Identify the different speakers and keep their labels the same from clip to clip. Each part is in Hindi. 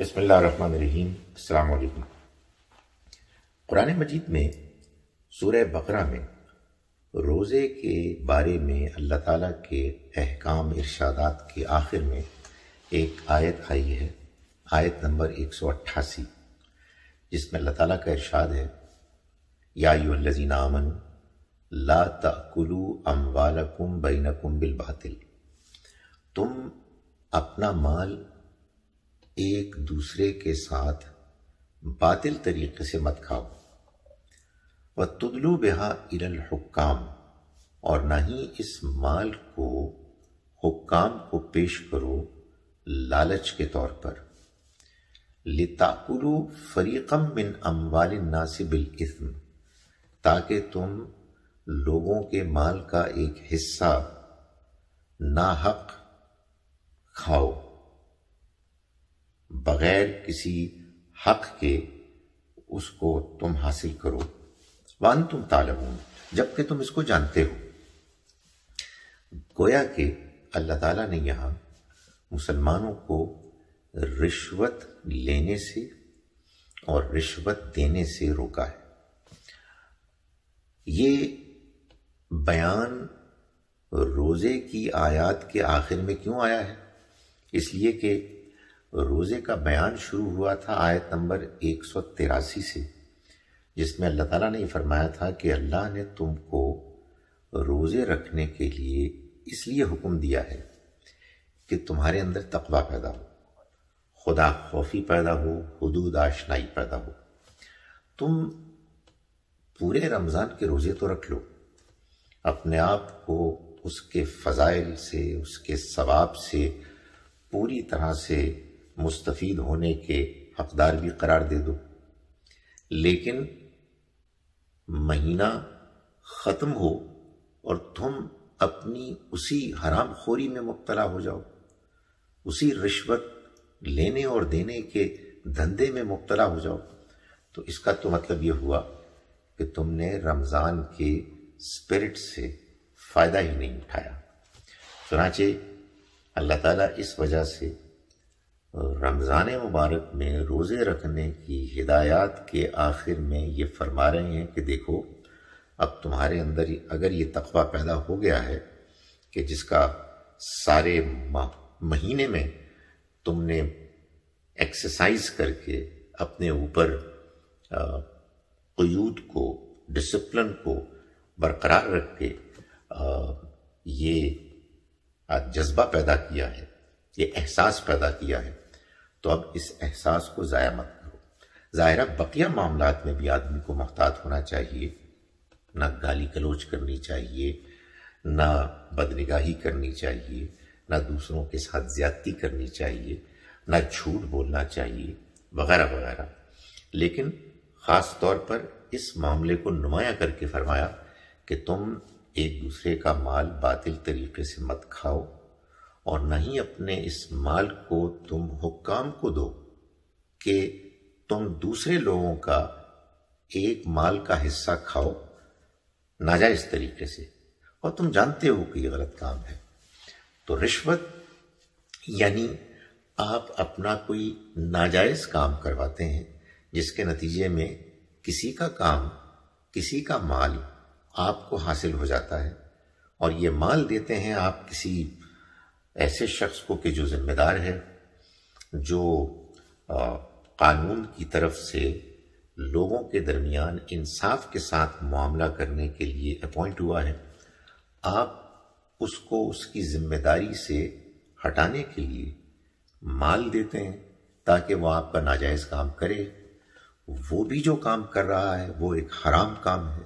Speaker 1: बसमीम अलैक्म कुरान मजीद में सूर्य बकरा में रोज़े के बारे में अल्लाह ताला के अहकाम इरशादात के आखिर में एक आयत आई है आयत नंबर 188 जिसमें अल्लाह ताला का इरशाद है याजीन अमन ला तकुलू अम्बालकुम बैनकुम बिल बातिल तुम अपना माल एक दूसरे के साथ बातिल तरीके से मत खाओ व तुदलू बेहा इरल हुक्काम और ना ही इस माल को हुक्काम को पेश करो लालच के तौर पर लिताकुलू फरीकम बिन अम्बाल नासिबिल इस्म ताकि तुम लोगों के माल का एक हिस्सा ना हक खाओ बग़ैर किसी हक के उसको तुम हासिल करो वन तुम तालमून जबकि तुम इसको जानते हो गोया कि अल्लाह ताला ने यहां मुसलमानों को रिश्वत लेने से और रिश्वत देने से रोका है ये बयान रोज़े की आयत के आखिर में क्यों आया है इसलिए कि रोज़े का बयान शुरू हुआ था आयत नंबर एक सौ तिरासी से जिसमें अल्लाह ताला ने फरमाया था कि अल्लाह ने तुमको रोज़े रखने के लिए इसलिए हुक्म दिया है कि तुम्हारे अंदर तकवा पैदा हो खुदा खौफी पैदा हो हदूद आशनाई पैदा हो तुम पूरे रमज़ान के रोज़े तो रख लो अपने आप को उसके फ़ज़ाइल से उसके सवाब से पूरी तरह से मुस्तफ़ीद होने के हकदार भी करार दे दो लेकिन महीना ख़त्म हो और तुम अपनी उसी हराम खोरी में मुबतला हो जाओ उसी रिश्वत लेने और देने के धंधे में मुबतला हो जाओ तो इसका तो मतलब ये हुआ कि तुमने रमज़ान के स्पिरिट से फ़ायदा ही नहीं उठाया चुनाचे अल्लाह ताला इस वजह से रमज़ान मुबारक में रोज़े रखने की हिदायत के आखिर में ये फरमा रहे हैं कि देखो अब तुम्हारे अंदर अगर ये तकवा पैदा हो गया है कि जिसका सारे महीने में तुमने एक्सरसाइज करके अपने ऊपर क्यूद को डिसिप्लिन को बरकरार रख के ये जज्बा पैदा किया है ये एहसास पैदा किया है तो अब इस एहसास को ज़ाया मत करो जाहिर बकिया मामला में भी आदमी को महतात होना चाहिए ना गाली गलोच करनी चाहिए ना बदनिगाही करनी चाहिए ना दूसरों के साथ ज्यादती करनी चाहिए ना झूठ बोलना चाहिए वगैरह वगैरह लेकिन ख़ास तौर पर इस मामले को नुमाया करके फरमाया कि तुम एक दूसरे का माल बातिल तरीके से मत खाओ और न ही अपने इस माल को तुम हुक्काम को दो कि तुम दूसरे लोगों का एक माल का हिस्सा खाओ नाजायज तरीके से और तुम जानते हो कि ये गलत काम है तो रिश्वत यानी आप अपना कोई नाजायज काम करवाते हैं जिसके नतीजे में किसी का काम किसी का माल आपको हासिल हो जाता है और ये माल देते हैं आप किसी ऐसे शख्स को कि जो जिम्मेदार है जो कानून की तरफ से लोगों के दरमियान इंसाफ के साथ मामला करने के लिए अपॉइंट हुआ है आप उसको उसकी जिम्मेदारी से हटाने के लिए माल देते हैं ताकि वो आपका नाजायज़ काम करे वो भी जो काम कर रहा है वो एक हराम काम है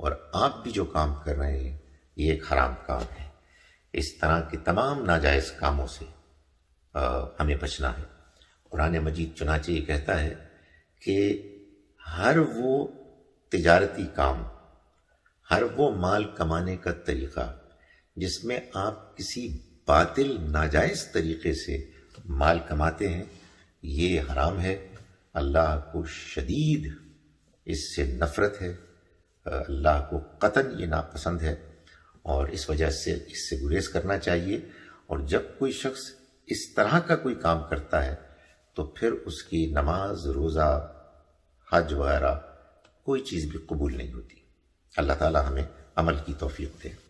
Speaker 1: और आप भी जो काम कर रहे हैं ये एक हराम काम है इस तरह के तमाम नाजायज़ कामों से हमें बचना है कुरान मजीद चुनाचे ये कहता है कि हर वो तजारती काम हर वो माल कमाने का तरीक़ा जिसमें आप किसी बातिल नाजायज़ तरीक़े से माल कमाते हैं ये हराम है अल्लाह को शदीद इससे नफ़रत है अल्लाह को कतन ये नापसंद है और इस वजह से इससे गुरेज करना चाहिए और जब कोई शख्स इस तरह का कोई काम करता है तो फिर उसकी नमाज रोज़ा हज वगैरह कोई चीज़ भी कबूल नहीं होती अल्लाह ताला हमें अमल की तोफ़ी दे